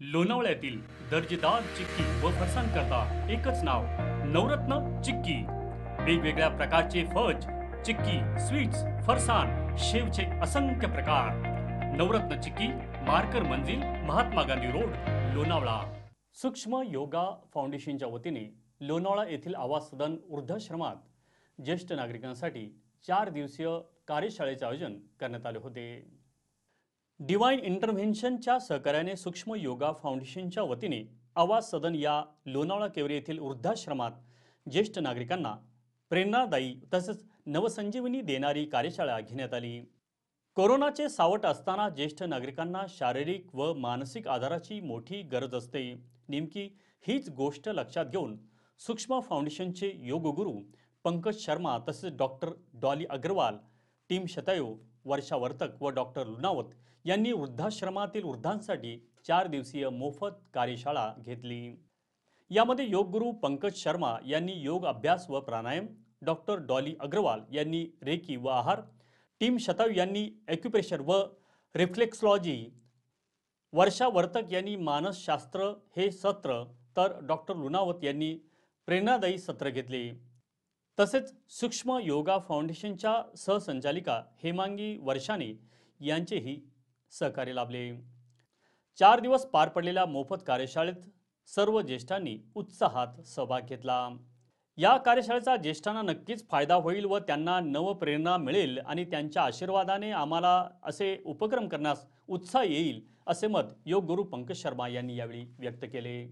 लोणावळ्यातील दर्जेदार चिक्की व करता एकच नाव नवरत्न चिक्की वेगवेगळ्या प्रकारचे फज चिक्की स्वीट्स फरसाण शेवचे असंख्य प्रकार नवरत्न चिक्की मार्कर मंजिल महात्मा गांधी रोड लोणावळा सूक्ष्म योगा फाउंडेशनच्या वतीने लोणावळा येथील आवास सदन वृद्धाश्रमात ज्येष्ठ नागरिकांसाठी चार दिवसीय कार्यशाळेचे आयोजन करण्यात आले होते डिवाइन इंटरव्हेन्शनच्या सहकार्याने सूक्ष्म योगा फाउंडेशनच्या वतीने आवाज सदन या लोणावळा केवरे येथील वृद्धाश्रमात ज्येष्ठ नागरिकांना प्रेरणादायी तसेच नवसंजीवनी देणारी कार्यशाळा घेण्यात आली कोरोनाचे सावट असताना ज्येष्ठ नागरिकांना शारीरिक व मानसिक आधाराची मोठी गरज असते नेमकी हीच गोष्ट लक्षात घेऊन सूक्ष्म फाउंडेशनचे गुरु पंकज शर्मा तसेच डॉक्टर डॉली अग्रवाल टीम शतायो वर्षा वर्तक व डॉक्टर लुनावत यांनी वृद्धाश्रमातील वृद्धांसाठी चार दिवसीय मोफत कार्यशाळा घेतली यामध्ये योगगुरू पंकज शर्मा यांनी योग अभ्यास व प्राणायाम डॉक्टर डॉली अग्रवाल यांनी रेकी व आहार टीम शताव यांनी ॲक्युप्रेशर व रिफ्लेक्सॉलॉजी वर्षा वर्तक यांनी मानसशास्त्र हे सत्र तर डॉक्टर लुनावत यांनी प्रेरणादायी सत्र घेतले तसेच सूक्ष्म योगा फाउंडेशनच्या सहसंचालिका हेमांगी वर्षाने यांचेही सहकार्य लाभले चार दिवस पार पडलेल्या मोफत कार्यशाळेत सर्व ज्येष्ठांनी उत्साहात सहभाग घेतला या कार्यशाळेचा ज्येष्ठांना नक्कीच फायदा होईल व त्यांना नवप्रेरणा मिळेल आणि त्यांच्या आशीर्वादाने आम्हाला असे उपक्रम करण्यास उत्साह येईल असे मत योग गुरु पंकज शर्मा यांनी यावेळी व्यक्त केले